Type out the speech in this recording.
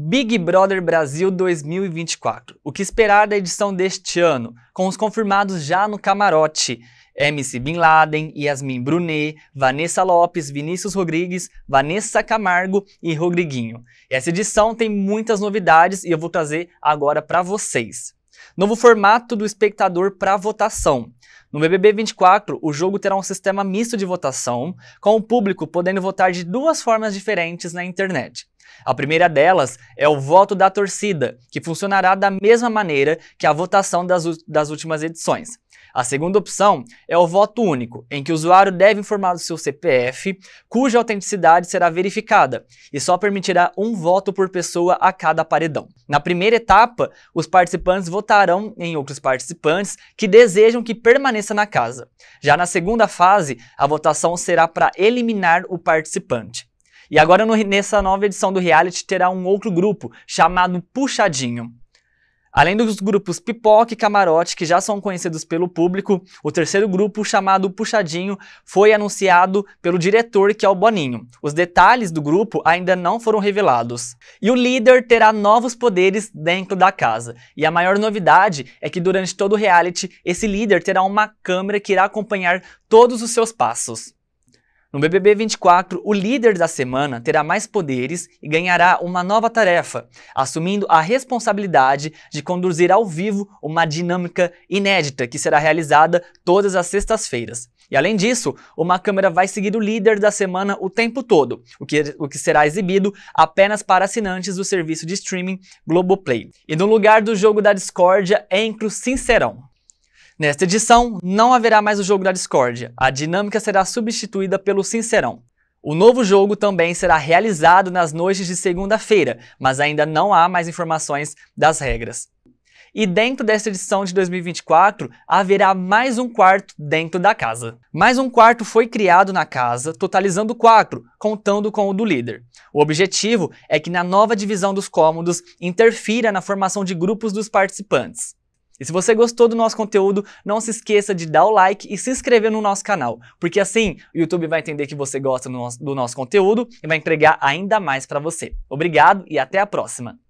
Big Brother Brasil 2024. O que esperar da edição deste ano? Com os confirmados já no camarote. MC Bin Laden, Yasmin Brunet, Vanessa Lopes, Vinícius Rodrigues, Vanessa Camargo e Rodriguinho. Essa edição tem muitas novidades e eu vou trazer agora para vocês. Novo formato do espectador para votação. No BBB 24, o jogo terá um sistema misto de votação, com o público podendo votar de duas formas diferentes na internet. A primeira delas é o voto da torcida, que funcionará da mesma maneira que a votação das, das últimas edições. A segunda opção é o voto único, em que o usuário deve informar o seu CPF, cuja autenticidade será verificada e só permitirá um voto por pessoa a cada paredão. Na primeira etapa, os participantes votarão em outros participantes que desejam que permaneça na casa. Já na segunda fase, a votação será para eliminar o participante. E agora, no, nessa nova edição do reality, terá um outro grupo chamado Puxadinho. Além dos grupos Pipoca e Camarote, que já são conhecidos pelo público, o terceiro grupo, chamado Puxadinho, foi anunciado pelo diretor, que é o Boninho. Os detalhes do grupo ainda não foram revelados. E o líder terá novos poderes dentro da casa. E a maior novidade é que durante todo o reality, esse líder terá uma câmera que irá acompanhar todos os seus passos. No BBB 24, o líder da semana terá mais poderes e ganhará uma nova tarefa, assumindo a responsabilidade de conduzir ao vivo uma dinâmica inédita que será realizada todas as sextas-feiras. E além disso, uma câmera vai seguir o líder da semana o tempo todo, o que, o que será exibido apenas para assinantes do serviço de streaming Globoplay. E no lugar do jogo da discórdia, é Encro Sincerão. Nesta edição, não haverá mais o jogo da discórdia. A dinâmica será substituída pelo Sincerão. O novo jogo também será realizado nas noites de segunda-feira, mas ainda não há mais informações das regras. E dentro desta edição de 2024, haverá mais um quarto dentro da casa. Mais um quarto foi criado na casa, totalizando quatro, contando com o do líder. O objetivo é que na nova divisão dos cômodos interfira na formação de grupos dos participantes. E se você gostou do nosso conteúdo, não se esqueça de dar o like e se inscrever no nosso canal, porque assim o YouTube vai entender que você gosta do nosso, conteúdo e vai entregar ainda mais para você. Obrigado e até a próxima!